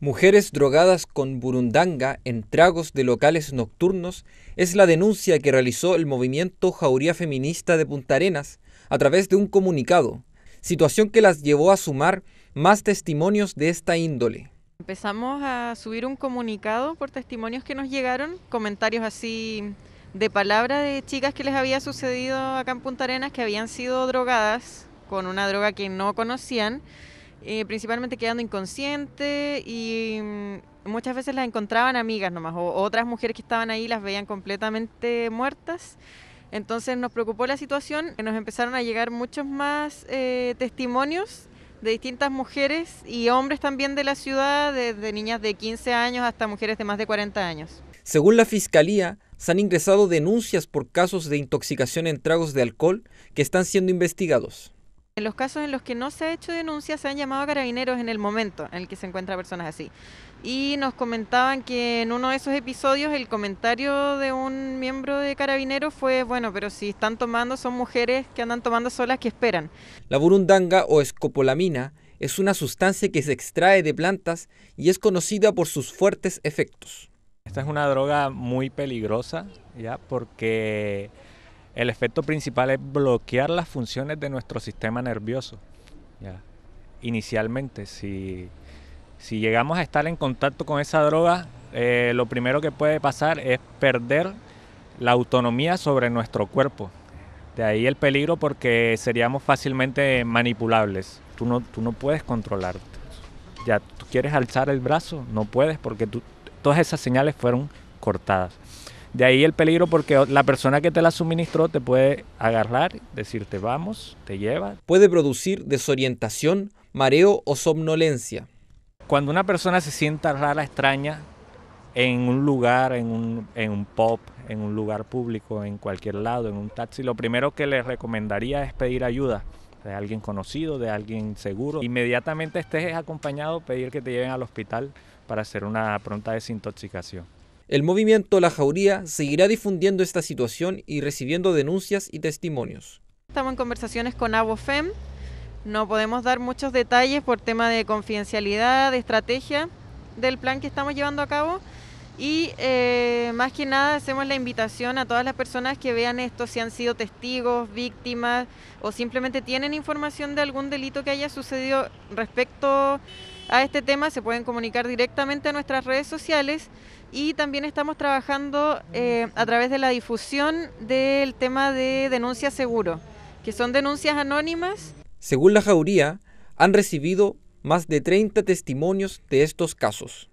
Mujeres drogadas con burundanga en tragos de locales nocturnos es la denuncia que realizó el movimiento Jauría Feminista de Punta Arenas a través de un comunicado, situación que las llevó a sumar más testimonios de esta índole. Empezamos a subir un comunicado por testimonios que nos llegaron, comentarios así de palabra de chicas que les había sucedido acá en Punta Arenas que habían sido drogadas con una droga que no conocían eh, principalmente quedando inconsciente y mm, muchas veces las encontraban amigas nomás o otras mujeres que estaban ahí las veían completamente muertas. Entonces nos preocupó la situación, nos empezaron a llegar muchos más eh, testimonios de distintas mujeres y hombres también de la ciudad, desde niñas de 15 años hasta mujeres de más de 40 años. Según la Fiscalía, se han ingresado denuncias por casos de intoxicación en tragos de alcohol que están siendo investigados. En los casos en los que no se ha hecho denuncia, se han llamado a carabineros en el momento en el que se encuentran personas así. Y nos comentaban que en uno de esos episodios el comentario de un miembro de carabineros fue, bueno, pero si están tomando son mujeres que andan tomando solas que esperan. La burundanga o escopolamina es una sustancia que se extrae de plantas y es conocida por sus fuertes efectos. Esta es una droga muy peligrosa, ya, porque el efecto principal es bloquear las funciones de nuestro sistema nervioso. Inicialmente, si, llegamos a estar en contacto con esa droga, eh, lo primero que puede pasar es perder la autonomía sobre nuestro cuerpo. De ahí el peligro porque seríamos fácilmente manipulables. Tú no, tú no puedes controlarte. Ya tú quieres alzar el brazo, no puedes porque todas esas señales fueron cortadas. De ahí el peligro porque la persona que te la suministró te puede agarrar, decirte vamos, te lleva. Puede producir desorientación, mareo o somnolencia. Cuando una persona se sienta rara, extraña, en un lugar, en un, en un pop, en un lugar público, en cualquier lado, en un taxi, lo primero que le recomendaría es pedir ayuda de alguien conocido, de alguien seguro. Inmediatamente estés acompañado, pedir que te lleven al hospital para hacer una pronta desintoxicación. El movimiento La Jauría seguirá difundiendo esta situación y recibiendo denuncias y testimonios. Estamos en conversaciones con ABOFEM. No podemos dar muchos detalles por tema de confidencialidad, de estrategia del plan que estamos llevando a cabo. Y eh, más que nada hacemos la invitación a todas las personas que vean esto, si han sido testigos, víctimas o simplemente tienen información de algún delito que haya sucedido respecto a este tema, se pueden comunicar directamente a nuestras redes sociales y también estamos trabajando eh, a través de la difusión del tema de denuncia seguro, que son denuncias anónimas. Según la Jauría, han recibido más de 30 testimonios de estos casos.